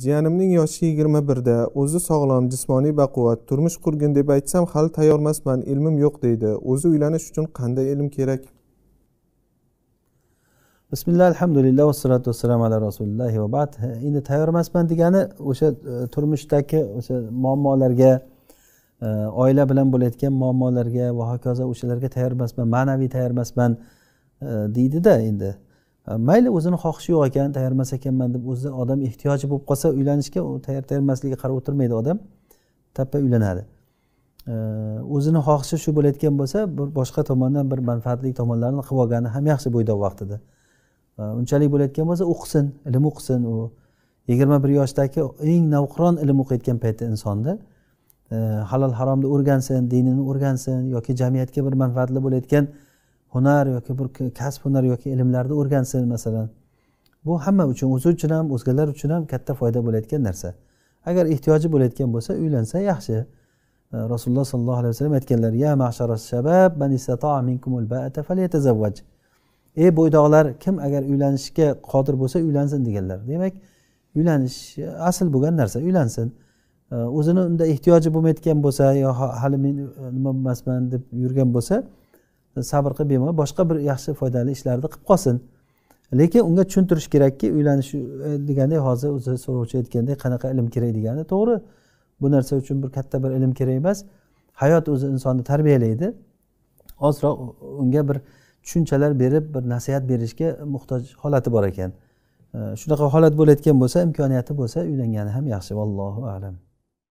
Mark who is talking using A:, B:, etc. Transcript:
A: jiyanimning yoshi yigirma birda o'zi sog'lom jismoniy baquvvat turmush qurgin deb aytsam hali tayyormasman ilmim yo'q deydi o'zi uylanish uchun qanday ilm kerak
B: bismillah alhamdulillah vassalatu vassalam ala rasulillahi va bad endi tayyor emasman degani o'sha e, turmushdagi o'sha muammolarga e, oila bilan bo'layotgan muammolarga va hokazo o'shalarga tayyor emasman ma'naviy tayyor emasman e, deydida endi Э, mayli o'zini xohishi yo'q ekan tayyormas ekanman deb o'zi odam ehtiyoji bo'lib qolsa uylanishga tayyor tayyormasligiga qarab o'tirmaydi odam tappa uylanadi э, o'zini xohishi shu bo'layotgan bo'lsa bir boshqa tomondan bir manfaatli tomonlarini qilib olgani ham yaxshi bo'ydoq vaqtida э, unchalik bo'layotgan bo'lsa o'qisin ilm o'qisin u yigirma bir yoshdagi eng navqiron ilm o'qiyotgan paytda insonda halol haromni o'rgansin dinini o'rgansin yoki jamiyatga bir manfaatli bo'layotgan hunar yoki bir kasb hunar yoki ilmlarni o'rgansin masalan bu hamma uchun o'zi uchun ham o'zgalar uchun ham katta foyda bo'layotgan narsa agar ehtiyoji bo'layotgan bo'lsa uylansa yaxshi e, rasululloh sollallohu alayhi vasallam aytganlar ya shabab man minkumul falyatazawwaj ey bo'ydoqlar kim agar uylanishga qodir bo'lsa uylansin deganlar demak uylanish asl bo'lgan narsa uylansin e, o'zini unda ehtiyoji bo'lmayotgan bo'lsa yo hali men e, nima emasman deb yurgan bo'lsa sabr qilib bemalol boshqa bir yaxshi foydali ishlarni qilib qolsin lekin unga tushuntirish kerakki uylanish e, degandek hozir o'zi so'rovchi aytgandek qanaqa ilm kerak degani to'g'ri bu narsa uchun bir katta bir ilm kerak emas hayot o'zi insonni tarbiyalaydi ozroq unga bir tushunchalar berib bir nasihat berishga muhtoj holati bor ekan e, shunaqa holat bo'layotgan bo'lsa imkoniyati bo'lsa uylangani ham yaxshi vallohu alam